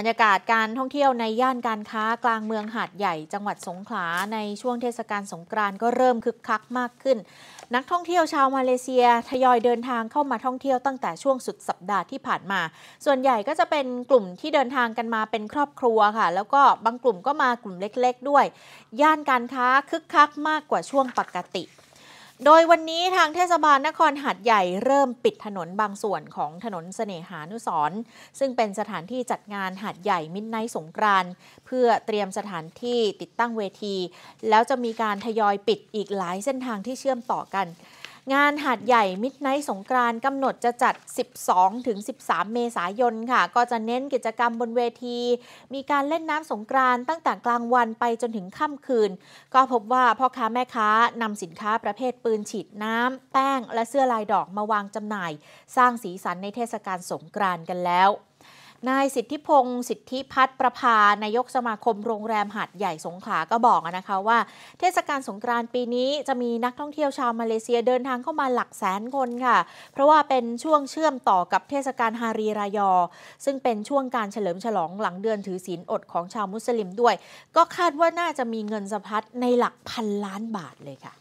บรรยากาศการท่องเที่ยวในย่านการค้ากลางเมืองหาดใหญ่จังหวัดสงขลาในช่วงเทศกาลสงกรานต์ก็เริ่มคึกคักมากขึ้นนักท่องเที่ยวชาวมาเลเซียทยอยเดินทางเข้ามาท่องเที่ยวตั้งแต่ช่วงสุดสัปดาห์ที่ผ่านมา ส่วนใหญ่ก็จะเป็นกลุ่มที่เดินทางกันมาเป็นครอบครัวค่ะ แล้วก็บางกลุ่มก็มากลุ่มเล็ก ๆด้วย ย่านการค้าคึกคักมากกว่าช่วงปกติโดยวันนี้ทางเทศบาลนครหาดใหญ่เริ่มปิดถนนบางส่วนของถนนเสน่หานุสรซึ่งเป็นสถานที่จัดงานหาดใหญ่มิดไนท์สงกรานเพื่อเตรียมสถานที่ติดตั้งเวที แล้วจะมีการทยอยปิดอีกหลายเส้นทางที่เชื่อมต่อกันงานหาดใหญ่มิดไนท์สงกรานกำหนดจะจัด 12-13 เมษายนค่ะ ก็จะเน้นกิจกรรมบนเวที มีการเล่นน้ำสงกรานตั้งแต่กลางวันไปจนถึงค่ำคืน ก็พบว่าพ่อค้าแม่ค้านำสินค้าประเภทปืนฉีดน้ำแป้งและเสื้อลายดอกมาวางจำหน่าย สร้างสีสันในเทศกาลสงกรานกันแล้วนายสิทธิพงศ์สิทธิพัฒน์ประภานายกสมาคมโรงแรมหาดใหญ่สงขลาก็บอกนะคะว่า เทศกาลสงกรานต์ปีนี้จะมีนักท่องเที่ยวชาวมาเลเซียเดินทางเข้ามาหลักแสนคนค่ะ เพราะว่าเป็นช่วงเชื่อมต่อกับเทศกาลฮารีรายอ ซึ่งเป็นช่วงการเฉลิมฉลองหลังเดือนถือศีลอดของชาวมุสลิมด้วย ก็คาดว่าน่าจะมีเงินสะพัดในหลักพันล้านบาทเลยค่ะ